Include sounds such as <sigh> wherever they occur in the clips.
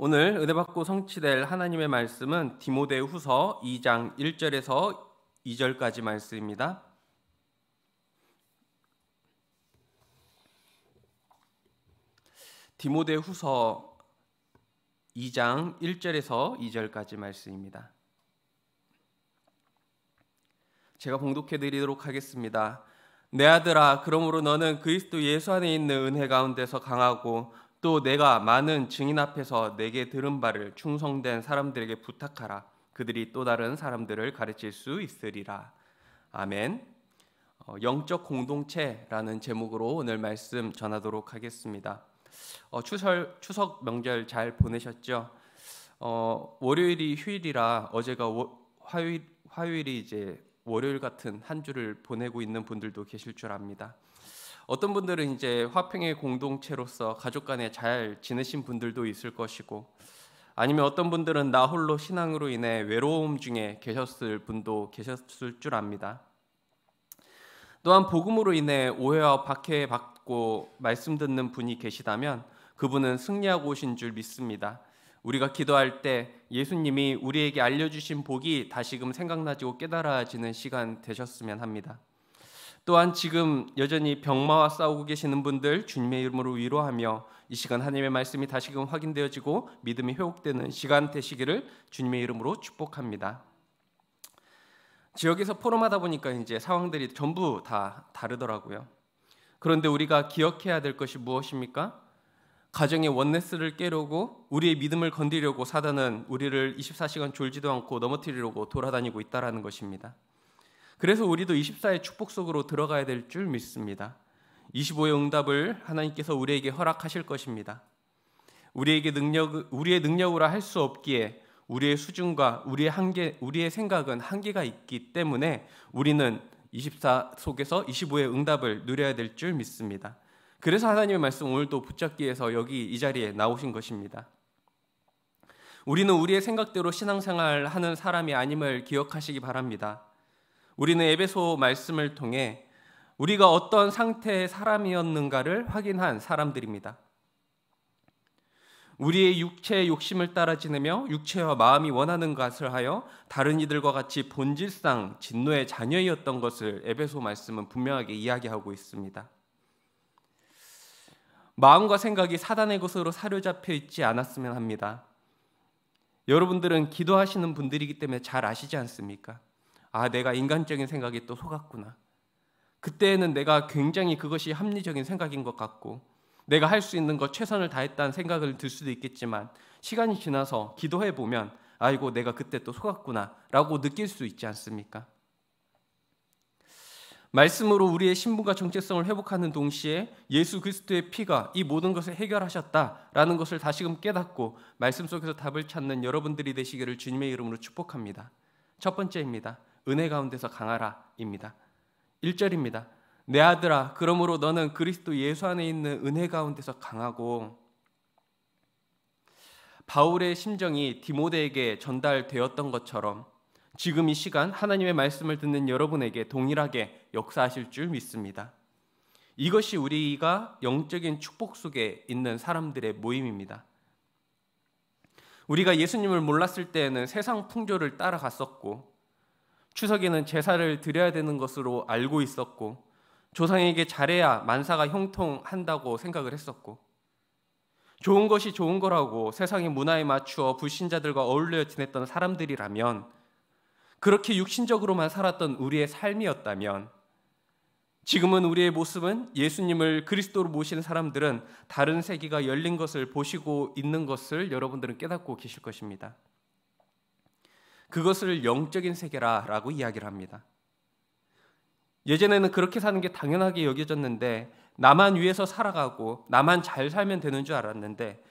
오늘 은혜 받고 성취될 하나님의 말씀은 디모데후서 2장 1절에서 2절까지 말씀입니다. 디모데후서 2장 1절에서 2절까지 말씀입니다. 제가 봉독해 드리도록 하겠습니다. 내 아들아 그러므로 너는 그리스도 예수 안에 있는 은혜 가운데서 강하고 또 내가 많은 증인 앞에서 내게 들은 바를 충성된 사람들에게 부탁하라. 그들이 또 다른 사람들을 가르칠 수 있으리라. 아멘. 어, 영적 공동체라는 제목으로 오늘 말씀 전하도록 하겠습니다. 어, 추설, 추석 명절 잘 보내셨죠? 어, 월요일이 휴일이라 어제가 워, 화요일, 화요일이 이제 월요일 같은 한 주를 보내고 있는 분들도 계실 줄 압니다. 어떤 분들은 이제 화평의 공동체로서 가족 간에 잘 지내신 분들도 있을 것이고 아니면 어떤 분들은 나 홀로 신앙으로 인해 외로움 중에 계셨을 분도 계셨을 줄 압니다. 또한 복음으로 인해 오해와 박해 받고 말씀 듣는 분이 계시다면 그분은 승리하고 오신 줄 믿습니다. 우리가 기도할 때 예수님이 우리에게 알려주신 복이 다시금 생각나지고 깨달아지는 시간 되셨으면 합니다. 또한 지금 여전히 병마와 싸우고 계시는 분들 주님의 이름으로 위로하며 이 시간 하나님의 말씀이 다시금 확인되어지고 믿음이 회복되는 시간 되시기를 주님의 이름으로 축복합니다. 지역에서 포럼하다 보니까 이제 상황들이 전부 다 다르더라고요. 그런데 우리가 기억해야 될 것이 무엇입니까? 가정의 원네스를 깨려고 우리의 믿음을 건드리려고 사단은 우리를 24시간 졸지도 않고 넘어뜨리려고 돌아다니고 있다라는 것입니다. 그래서 우리도 24의 축복 속으로 들어가야 될 줄 믿습니다. 25의 응답을 하나님께서 우리에게 허락하실 것입니다. 우리에게 능력 우리의 능력으로 할 수 없기에 우리의 수준과 우리의 한계 우리의 생각은 한계가 있기 때문에 우리는 24 속에서 25의 응답을 누려야 될 줄 믿습니다. 그래서 하나님의 말씀 오늘도 붙잡기 위해서 여기 이 자리에 나오신 것입니다. 우리는 우리의 생각대로 신앙생활 하는 사람이 아님을 기억하시기 바랍니다. 우리는 에베소 말씀을 통해 우리가 어떤 상태의 사람이었는가를 확인한 사람들입니다. 우리의 육체의 욕심을 따라 지내며 육체와 마음이 원하는 것을 하여 다른 이들과 같이 본질상 진노의 자녀였던 것을 에베소 말씀은 분명하게 이야기하고 있습니다. 마음과 생각이 사단의 것으로 사로잡혀 있지 않았으면 합니다. 여러분들은 기도하시는 분들이기 때문에 잘 아시지 않습니까? 아, 내가 인간적인 생각이 또 속았구나. 그때는 에 내가 굉장히 그것이 합리적인 생각인 것 같고 내가 할 수 있는 것 최선을 다했다는 생각을 들 수도 있겠지만 시간이 지나서 기도해 보면 아이고 내가 그때 또 속았구나라고 느낄 수 있지 않습니까? 말씀으로 우리의 신분과 정체성을 회복하는 동시에 예수 그리스도의 피가 이 모든 것을 해결하셨다라는 것을 다시금 깨닫고 말씀 속에서 답을 찾는 여러분들이 되시기를 주님의 이름으로 축복합니다. 첫 번째입니다. 은혜 가운데서 강하라입니다. 1절입니다. 내 아들아 그러므로 너는 그리스도 예수 안에 있는 은혜 가운데서 강하고 바울의 심정이 디모데에게 전달되었던 것처럼 지금 이 시간 하나님의 말씀을 듣는 여러분에게 동일하게 역사하실 줄 믿습니다. 이것이 우리가 영적인 축복 속에 있는 사람들의 모임입니다. 우리가 예수님을 몰랐을 때에는 세상 풍조를 따라갔었고 추석에는 제사를 드려야 되는 것으로 알고 있었고 조상에게 잘해야 만사가 형통한다고 생각을 했었고 좋은 것이 좋은 거라고 세상의 문화에 맞추어 불신자들과 어울려 지냈던 사람들이라면 그렇게 육신적으로만 살았던 우리의 삶이었다면 지금은 우리의 모습은 예수님을 그리스도로 모시는 사람들은 다른 세계가 열린 것을 보시고 있는 것을 여러분들은 깨닫고 계실 것입니다. 그것을 영적인 세계라라고 이야기를 합니다. 예전에는 그렇게 사는 게 당연하게 여겨졌는데 나만 위해서 살아가고 나만 잘 살면 되는 줄 알았는데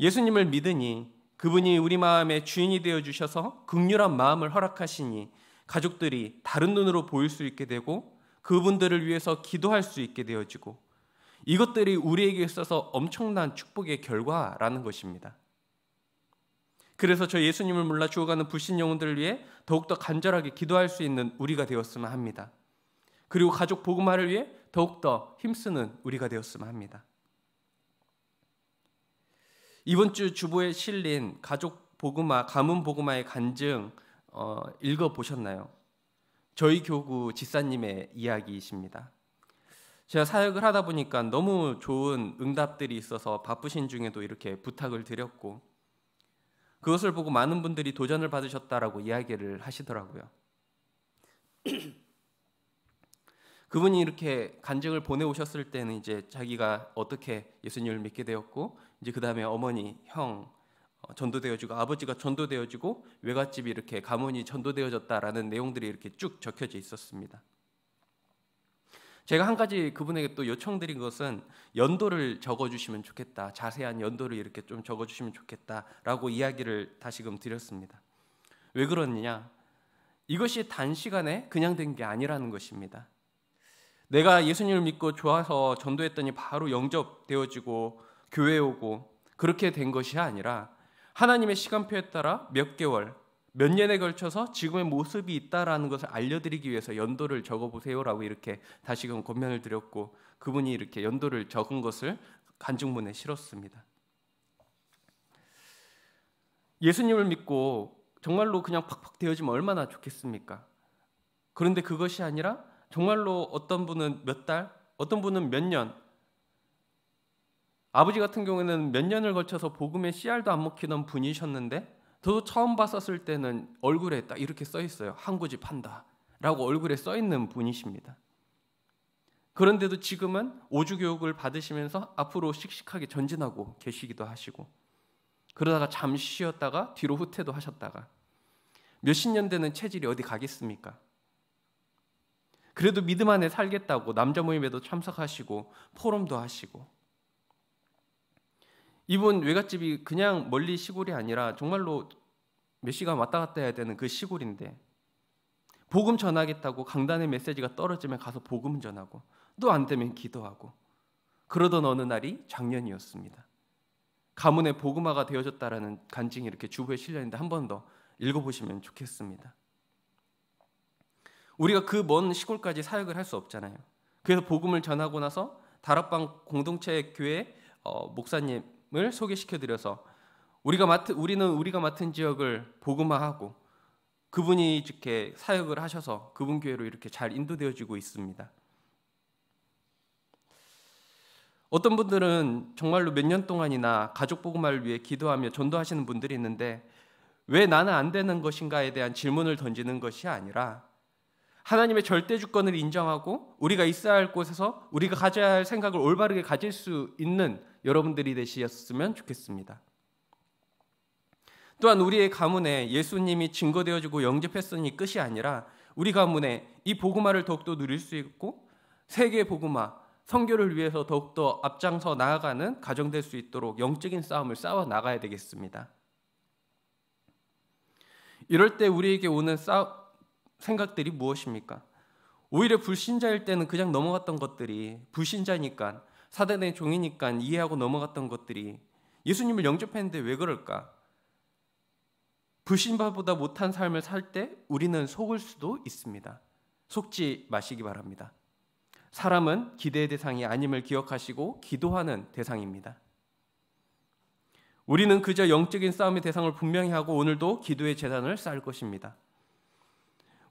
예수님을 믿으니 그분이 우리 마음의 주인이 되어 주셔서 극률한 마음을 허락하시니 가족들이 다른 눈으로 보일 수 있게 되고 그분들을 위해서 기도할 수 있게 되어지고 이것들이 우리에게 있어서 엄청난 축복의 결과라는 것입니다. 그래서 저 예수님을 몰라 죽어가는 불신 영혼들을 위해 더욱더 간절하게 기도할 수 있는 우리가 되었으면 합니다. 그리고 가족 복음화를 위해 더욱더 힘쓰는 우리가 되었으면 합니다. 이번 주 주보에 실린 가족 복음화, 가문 복음화의 간증 어, 읽어 보셨나요? 저희 교구 지사님의 이야기이십니다. 제가 사역을 하다 보니까 너무 좋은 응답들이 있어서 바쁘신 중에도 이렇게 부탁을 드렸고 그것을 보고 많은 분들이 도전을 받으셨다라고 이야기를 하시더라고요. <clears throat> 그분이 이렇게 간증을 보내오셨을 때는 이제 자기가 어떻게 예수님을 믿게 되었고 이제 그 다음에 어머니, 형 어, 전도되어지고 아버지가 전도되어지고 외갓집이 이렇게 가문이 전도되어졌다라는 내용들이 이렇게 쭉 적혀져 있었습니다. 제가 한 가지 그분에게 또 요청드린 것은 연도를 적어주시면 좋겠다. 자세한 연도를 이렇게 좀 적어주시면 좋겠다라고 이야기를 다시금 드렸습니다. 왜 그러느냐? 이것이 단시간에 그냥 된 게 아니라는 것입니다. 내가 예수님을 믿고 좋아서 전도했더니 바로 영접되어지고 교회 오고 그렇게 된 것이 아니라 하나님의 시간표에 따라 몇 개월, 몇 년에 걸쳐서 지금의 모습이 있다라는 것을 알려드리기 위해서 연도를 적어보세요라고 이렇게 다시금 권면을 드렸고 그분이 이렇게 연도를 적은 것을 간증문에 실었습니다. 예수님을 믿고 정말로 그냥 팍팍 되어지면 얼마나 좋겠습니까? 그런데 그것이 아니라 정말로 어떤 분은 몇 달, 어떤 분은 몇 년, 아버지 같은 경우에는 몇 년을 걸쳐서 복음의 씨알도 안 먹히던 분이셨는데 저 처음 봤었을 때는 얼굴에 딱 이렇게 써 있어요. 한구집 한다라고 얼굴에 써 있는 분이십니다. 그런데도 지금은 오주 교육을 받으시면서 앞으로 씩씩하게 전진하고 계시기도 하시고 그러다가 잠시 쉬었다가 뒤로 후퇴도 하셨다가 몇 십 년 되는 체질이 어디 가겠습니까? 그래도 믿음 안에 살겠다고 남자 모임에도 참석하시고 포럼도 하시고 이분 외갓집이 그냥 멀리 시골이 아니라 정말로 몇 시간 왔다 갔다 해야 되는 그 시골인데 복음 전하겠다고 강단의 메시지가 떨어지면 가서 복음 전하고 또 안 되면 기도하고 그러던 어느 날이 작년이었습니다. 가문의 복음화가 되어졌다라는 간증이 이렇게 주부에 실려 있는데 한 번 더 읽어보시면 좋겠습니다. 우리가 그 먼 시골까지 사역을 할 수 없잖아요. 그래서 복음을 전하고 나서 다락방 공동체 교회 어, 목사님 말씀을 소개시켜 드려서 우리가 맡은 우리는 우리가 맡은 지역을 복음화하고 그분이 이렇게 사역을 하셔서 그분 교회로 이렇게 잘 인도되어지고 있습니다. 어떤 분들은 정말로 몇 년 동안이나 가족 복음화를 위해 기도하며 전도하시는 분들이 있는데 왜 나는 안 되는 것인가에 대한 질문을 던지는 것이 아니라 하나님의 절대 주권을 인정하고 우리가 있어야 할 곳에서 우리가 가져야 할 생각을 올바르게 가질 수 있는 여러분들이 되셨으면 좋겠습니다. 또한 우리의 가문에 예수님이 증거되어지고 영접했으니 끝이 아니라 우리 가문에 이 복음화를 더욱더 누릴 수 있고 세계 복음화 선교를 위해서 더욱더 앞장서 나아가는 가정될 수 있도록 영적인 싸움을 싸워 나가야 되겠습니다. 이럴 때 우리에게 오는 싸 생각들이 무엇입니까? 오히려 불신자일 때는 그냥 넘어갔던 것들이 불신자니까 사대의 종이니까 이해하고 넘어갔던 것들이 예수님을 영접했는데 왜 그럴까? 불신바보다 못한 삶을 살 때 우리는 속을 수도 있습니다. 속지 마시기 바랍니다. 사람은 기대의 대상이 아님을 기억하시고 기도하는 대상입니다. 우리는 그저 영적인 싸움의 대상을 분명히 하고 오늘도 기도의 재단을 쌓을 것입니다.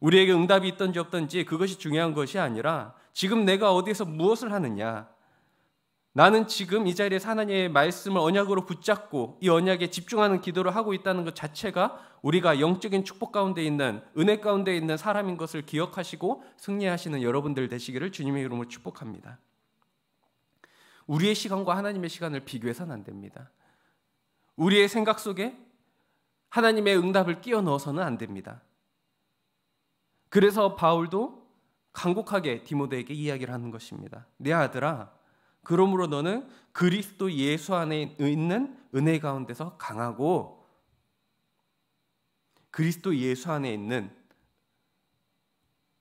우리에게 응답이 있던지 없던지 그것이 중요한 것이 아니라 지금 내가 어디에서 무엇을 하느냐, 나는 지금 이 자리에서 하나님의 말씀을 언약으로 붙잡고 이 언약에 집중하는 기도를 하고 있다는 것 자체가 우리가 영적인 축복 가운데 있는 은혜 가운데 있는 사람인 것을 기억하시고 승리하시는 여러분들 되시기를 주님의 이름으로 축복합니다. 우리의 시간과 하나님의 시간을 비교해서는 안 됩니다. 우리의 생각 속에 하나님의 응답을 끼워 넣어서는 안 됩니다. 그래서 바울도 강곡하게 디모데에게 이야기를 하는 것입니다. 내 아들아 그러므로 너는 그리스도 예수 안에 있는 은혜 가운데서 강하고 그리스도 예수 안에 있는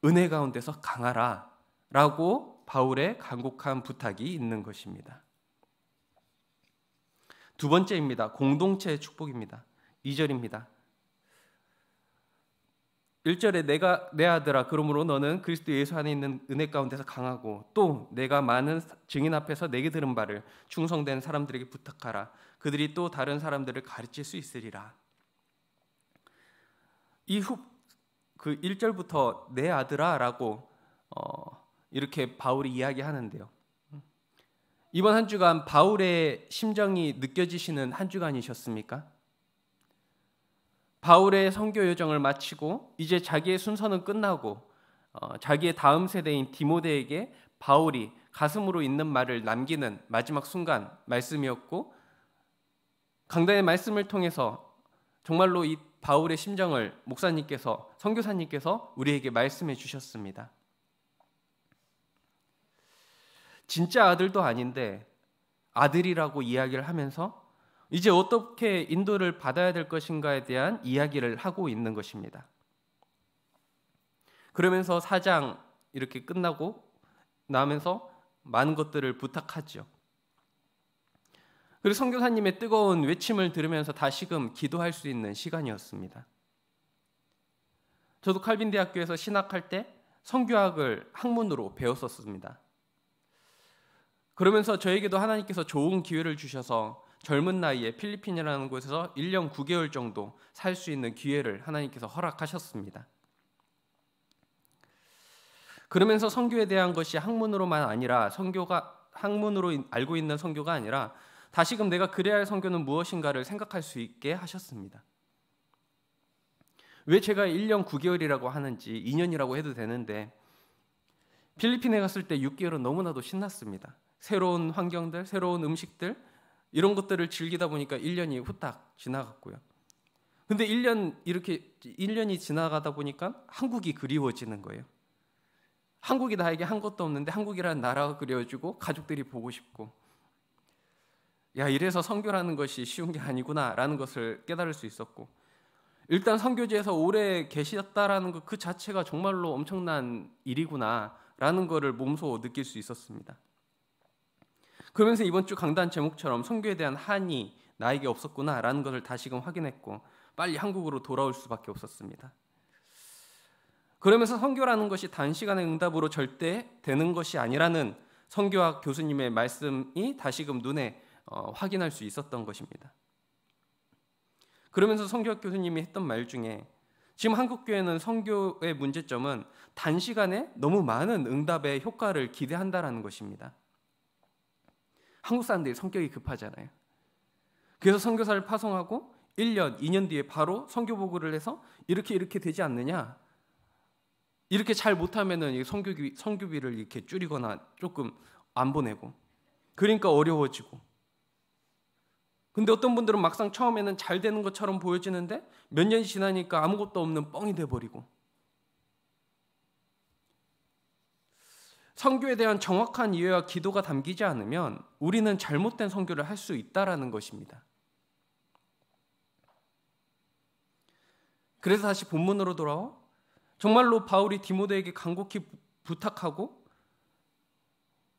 은혜 가운데서 강하라 라고 바울의 간곡한 부탁이 있는 것입니다. 두 번째입니다. 공동체의 축복입니다. 2절입니다. 1절에 내가 내 아들아 그러므로 너는 그리스도 예수 안에 있는 은혜 가운데서 강하고 또 내가 많은 증인 앞에서 내게 들은 바를 충성된 사람들에게 부탁하라 그들이 또 다른 사람들을 가르칠 수 있으리라 이후 그 1절부터 내 아들아라고 어, 이렇게 바울이 이야기하는데요. 이번 한 주간 바울의 심정이 느껴지시는 한 주간이셨습니까? 바울의 성교 여정을 마치고 이제 자기의 순서는 끝나고 어, 자기의 다음 세대인 디모데에게 바울이 가슴으로 있는 말을 남기는 마지막 순간 말씀이었고 강단의 말씀을 통해서 정말로 이 바울의 심정을 목사님께서 선교사님께서 우리에게 말씀해 주셨습니다. 진짜 아들도 아닌데 아들이라고 이야기를 하면서 이제 어떻게 인도를 받아야 될 것인가에 대한 이야기를 하고 있는 것입니다. 그러면서 사장 이렇게 끝나고 나면서 많은 것들을 부탁하죠. 그리고 선교사님의 뜨거운 외침을 들으면서 다시금 기도할 수 있는 시간이었습니다. 저도 칼빈 대학교에서 신학할 때 성교학을 학문으로 배웠었습니다. 그러면서 저에게도 하나님께서 좋은 기회를 주셔서 젊은 나이에 필리핀이라는 곳에서 1년 9개월 정도 살 수 있는 기회를 하나님께서 허락하셨습니다. 그러면서 선교에 대한 것이 학문으로만 아니라 선교가 학문으로 알고 있는 선교가 아니라 다시금 내가 그래야 할 선교는 무엇인가를 생각할 수 있게 하셨습니다. 왜 제가 1년 9개월이라고 하는지 2년이라고 해도 되는데 필리핀에 갔을 때 6개월은 너무나도 신났습니다. 새로운 환경들, 새로운 음식들, 이런 것들을 즐기다 보니까 1년이 후딱 지나갔고요. 근데 1년 이렇게 1년이 지나가다 보니까 한국이 그리워지는 거예요. 한국이 나에게 한 것도 없는데 한국이라는 나라가 그려지고 가족들이 보고 싶고 야 이래서 선교라는 것이 쉬운 게 아니구나라는 것을 깨달을 수 있었고 일단 선교지에서 오래 계셨다라는 것 그 자체가 정말로 엄청난 일이구나라는 것을 몸소 느낄 수 있었습니다. 그러면서 이번 주 강단 제목처럼 선교에 대한 한이 나에게 없었구나라는 것을 다시금 확인했고 빨리 한국으로 돌아올 수밖에 없었습니다. 그러면서 선교라는 것이 단시간의 응답으로 절대 되는 것이 아니라는 선교학 교수님의 말씀이 다시금 눈에 어, 확인할 수 있었던 것입니다. 그러면서 성교학 교수님이 했던 말 중에 지금 한국 교회는 성교의 문제점은 단시간에 너무 많은 응답의 효과를 기대한다라는 것입니다. 한국 사람들이 성격이 급하잖아요. 그래서 선교사를 파송하고 1년, 2년 뒤에 바로 선교 보고를 해서 이렇게 이렇게 되지 않느냐? 이렇게 잘 못하면은 성교비 성교비를 이렇게 줄이거나 조금 안 보내고 그러니까 어려워지고. 근데 어떤 분들은 막상 처음에는 잘 되는 것처럼 보여지는데 몇 년이 지나니까 아무것도 없는 뻥이 돼 버리고. 성교에 대한 정확한 이해와 기도가 담기지 않으면 우리는 잘못된 성교를 할 수 있다라는 것입니다. 그래서 다시 본문으로 돌아와 정말로 바울이 디모데에게 간곡히 부탁하고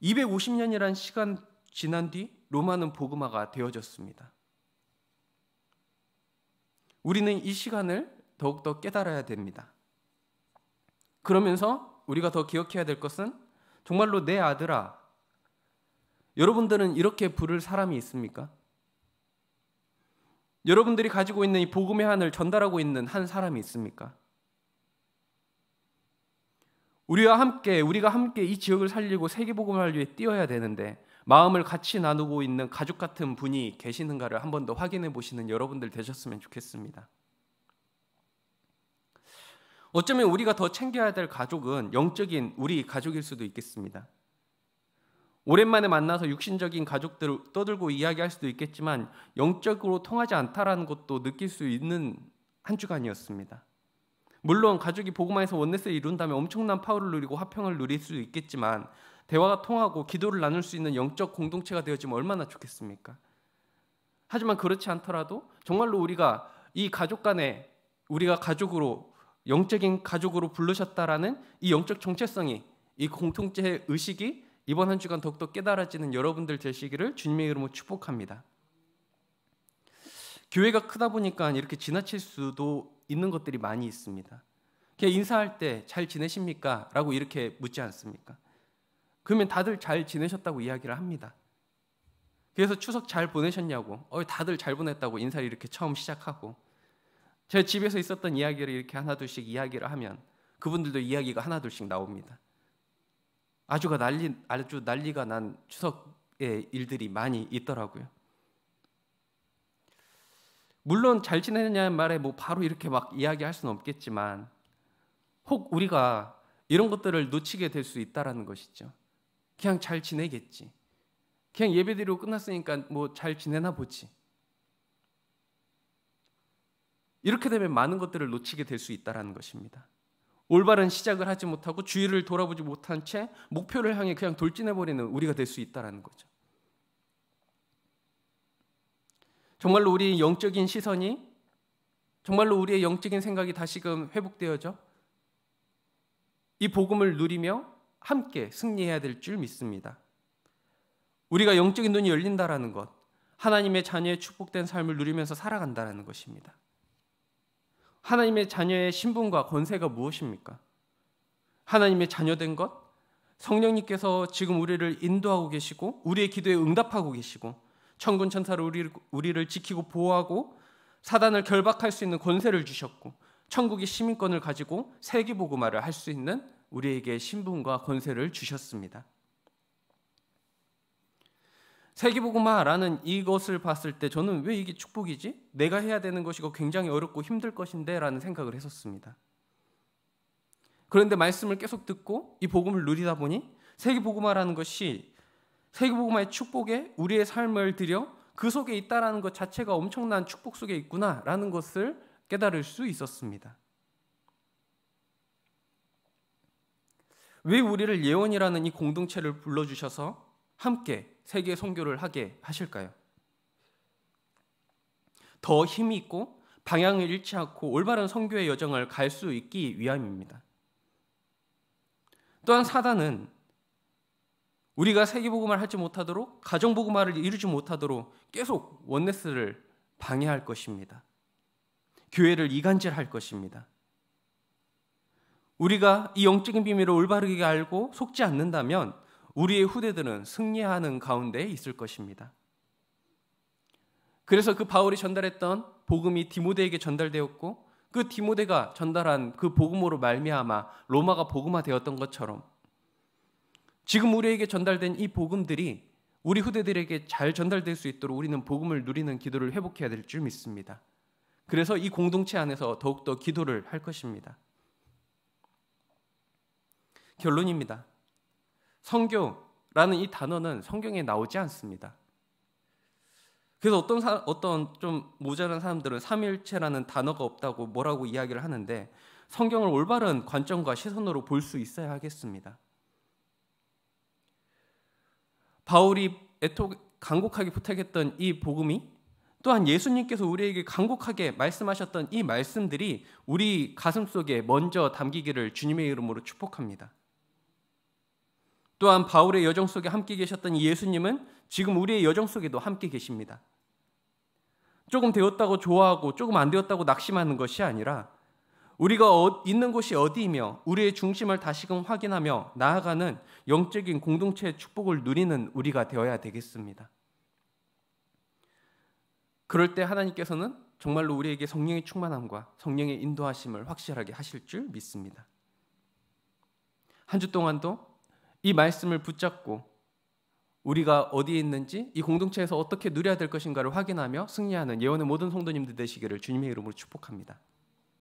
250년이란 시간 지난 뒤 로마는 복음화가 되어졌습니다. 우리는 이 시간을 더욱더 깨달아야 됩니다. 그러면서 우리가 더 기억해야 될 것은 정말로 내 아들아. 여러분들은 이렇게 부를 사람이 있습니까? 여러분들이 가지고 있는 이 복음의 한을 전달하고 있는 한 사람이 있습니까? 우리와 함께 우리가 함께 이 지역을 살리고 세계 복음을 위해 뛰어야 되는데 마음을 같이 나누고 있는 가족 같은 분이 계시는가를 한 번 더 확인해 보시는 여러분들 되셨으면 좋겠습니다. 어쩌면 우리가 더 챙겨야 될 가족은 영적인 우리 가족일 수도 있겠습니다. 오랜만에 만나서 육신적인 가족들을 떠들고 이야기할 수도 있겠지만 영적으로 통하지 않다라는 것도 느낄 수 있는 한 주간이었습니다. 물론 가족이 복음화에서 원넷을 이룬다면 엄청난 파워를 누리고 화평을 누릴 수도 있겠지만 대화가 통하고 기도를 나눌 수 있는 영적 공동체가 되어지면 얼마나 좋겠습니까? 하지만 그렇지 않더라도 정말로 우리가 이 가족 간에 우리가 가족으로 영적인 가족으로 부르셨다라는 이 영적 정체성이 이 공통체의 의식이 이번 한 주간 더욱더 깨달아지는 여러분들 되시기를 주님의 이름으로 축복합니다. 교회가 크다 보니까 이렇게 지나칠 수도 있는 것들이 많이 있습니다. 인사할 때 잘 지내십니까? 라고 이렇게 묻지 않습니까? 그러면 다들 잘 지내셨다고 이야기를 합니다. 그래서 추석 잘 보내셨냐고, 어, 다들 잘 보냈다고 인사를 이렇게 처음 시작하고, 제 집에서 있었던 이야기를 이렇게 하나둘씩 이야기를 하면 그분들도 이야기가 하나둘씩 나옵니다. 아주가 난리 아주 난리가 난 추석의 일들이 많이 있더라고요. 물론 잘 지내느냐는 말에 뭐 바로 이렇게 막 이야기할 수는 없겠지만 혹 우리가 이런 것들을 놓치게 될 수 있다라는 것이죠. 그냥 잘 지내겠지. 그냥 예배드리고 끝났으니까 뭐 잘 지내나 보지. 이렇게 되면 많은 것들을 놓치게 될 수 있다라는 것입니다. 올바른 시작을 하지 못하고 주위를 돌아보지 못한 채 목표를 향해 그냥 돌진해 버리는 우리가 될 수 있다라는 거죠. 정말로 우리 영적인 시선이 정말로 우리의 영적인 생각이 다시금 회복되어져 이 복음을 누리며 함께 승리해야 될 줄 믿습니다. 우리가 영적인 눈이 열린다라는 것, 하나님의 자녀의 축복된 삶을 누리면서 살아간다라는 것입니다. 하나님의 자녀의 신분과 권세가 무엇입니까? 하나님의 자녀된 것, 성령님께서 지금 우리를 인도하고 계시고 우리의 기도에 응답하고 계시고 천군 천사로 우리, 우리를 지키고 보호하고 사단을 결박할 수 있는 권세를 주셨고 천국의 시민권을 가지고 세계보고말을 할 수 있는 우리에게 신분과 권세를 주셨습니다. 세기보고마라는 이것을 봤을 때 저는 왜 이게 축복이지? 내가 해야 되는 것이고 굉장히 어렵고 힘들 것인데라는 생각을 했었습니다. 그런데 말씀을 계속 듣고 이 복음을 누리다 보니 세기보고마라는 것이 세기보고마의 축복에 우리의 삶을 들여 그 속에 있다라는 것 자체가 엄청난 축복 속에 있구나라는 것을 깨달을 수 있었습니다. 왜 우리를 예언이라는 이 공동체를 불러주셔서 함께 세계 선교를 하게 하실까요? 더 힘이 있고 방향을 잃지 않고 올바른 선교의 여정을 갈 수 있기 위함입니다. 또한 사단은 우리가 세계 복음을 하지 못하도록 가정 복음화를 이루지 못하도록 계속 원네스를 방해할 것입니다. 교회를 이간질할 것입니다. 우리가 이 영적인 비밀을 올바르게 알고 속지 않는다면 우리의 후대들은 승리하는 가운데 있을 것입니다. 그래서 그 바울이 전달했던 복음이 디모데에게 전달되었고 그 디모데가 전달한 그 복음으로 말미암아 로마가 복음화되었던 것처럼 지금 우리에게 전달된 이 복음들이 우리 후대들에게 잘 전달될 수 있도록 우리는 복음을 누리는 기도를 회복해야 될 줄 믿습니다. 그래서 이 공동체 안에서 더욱더 기도를 할 것입니다. 결론입니다. 성교라는 이 단어는 성경에 나오지 않습니다. 그래서 어떤 사, 어떤 좀 모자란 사람들은 삼일체라는 단어가 없다고 뭐라고 이야기를 하는데 성경을 올바른 관점과 시선으로 볼 수 있어야 하겠습니다. 바울이 애톡 간곡하게 부탁했던 이 복음이 또한 예수님께서 우리에게 간곡하게 말씀하셨던 이 말씀들이 우리 가슴 속에 먼저 담기기를 주님의 이름으로 축복합니다. 또한 바울의 여정 속에 함께 계셨던 예수님은 지금 우리의 여정 속에도 함께 계십니다. 조금 되었다고 좋아하고 조금 안 되었다고 낙심하는 것이 아니라 우리가 어, 있는 곳이 어디이며 우리의 중심을 다시금 확인하며 나아가는 영적인 공동체의 축복을 누리는 우리가 되어야 되겠습니다. 그럴 때 하나님께서는 정말로 우리에게 성령의 충만함과 성령의 인도하심을 확실하게 하실 줄 믿습니다. 한 주 동안도 이 말씀을 붙잡고 우리가 어디에 있는지 이 공동체에서 어떻게 누려야 될 것인가를 확인하며 승리하는 예언의 모든 성도님들 되시기를 주님의 이름으로 축복합니다.